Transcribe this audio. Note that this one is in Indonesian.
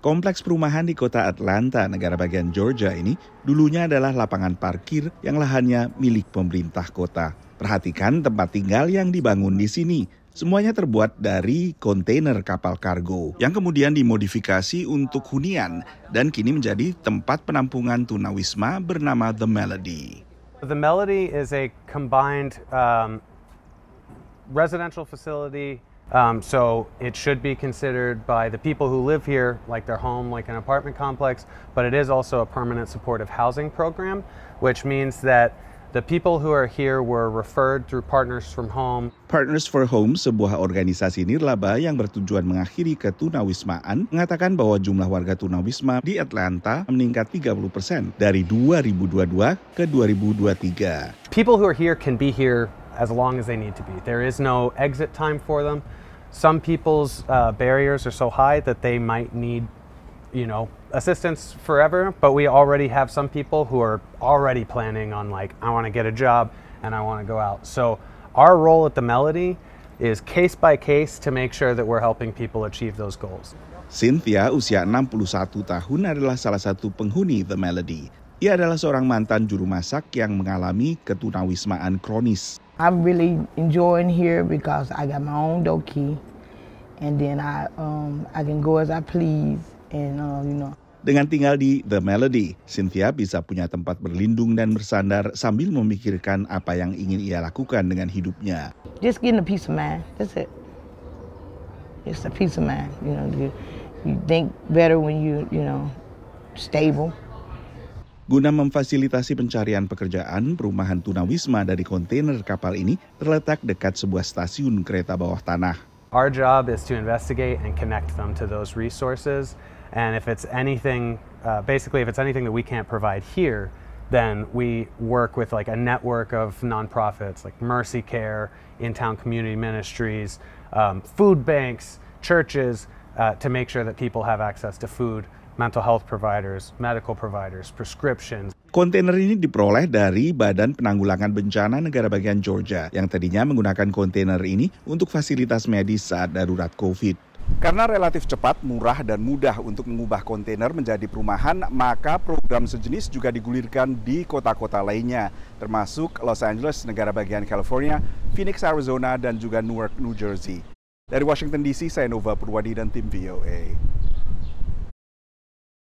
Kompleks perumahan di kota Atlanta, negara bagian Georgia ini dulunya adalah lapangan parkir yang lahannya milik pemerintah kota. Perhatikan tempat tinggal yang dibangun di sini. Semuanya terbuat dari kontainer kapal kargo yang kemudian dimodifikasi untuk hunian dan kini menjadi tempat penampungan tunawisma bernama The Melody. The Melody is a combined um, residential facility Um, so it should be considered by the people who live here like their home, like an apartment complex, but it is also a permanent supportive housing program, which means that The people who are here were referred through Partners from Home. Partners for Home, sebuah organisasi nirlaba yang bertujuan mengakhiri ketunawismaan, mengatakan bahwa jumlah warga tunawisma di Atlanta meningkat 30 persen dari 2022 ke 2023. People who are here can be here as long as they need to be. There is no exit time for them. Some people's uh, barriers are so high that they might need, you know, assistance forever, but we already have some people who are already planning on like, I want to get a job and I want to go out. So our role at the Melody is case by case to make sure that we're helping people achieve those goals. Cynthia, usia 61 tahun adalah salah satu penghuni The Melody. Ia adalah seorang mantan juru masak yang mengalami ketunawismaan kronis. I'm really enjoying here because I got my own doki and then I um, I can go as I please and uh, you know dengan tinggal di The Melody, Cynthia bisa punya tempat berlindung dan bersandar sambil memikirkan apa yang ingin ia lakukan dengan hidupnya. Just getting a piece of mind. That's it. It's a piece of mind. You know, you, you think better when you you know stable. Guna memfasilitasi pencarian pekerjaan, perumahan tunawisma dari kontainer kapal ini terletak dekat sebuah stasiun kereta bawah tanah. Our job is to investigate and connect them to those resources. And if it's anything, uh, basically, if it's anything that we can't provide here, then we work with like a network of nonprofits like Mercy Care, in town community ministries, um, food banks, churches uh, to make sure that people have access to food, mental health providers, medical providers, prescriptions. Kontainer ini diperoleh dari Badan Penanggulangan Bencana Negara Bagian Georgia yang tadinya menggunakan kontainer ini untuk fasilitas medis saat darurat COVID. Karena relatif cepat, murah, dan mudah untuk mengubah kontainer menjadi perumahan, maka program sejenis juga digulirkan di kota-kota lainnya, termasuk Los Angeles, negara bagian California, Phoenix, Arizona, dan juga Newark, New Jersey. Dari Washington DC, saya Nova Purwadi dan tim VOA.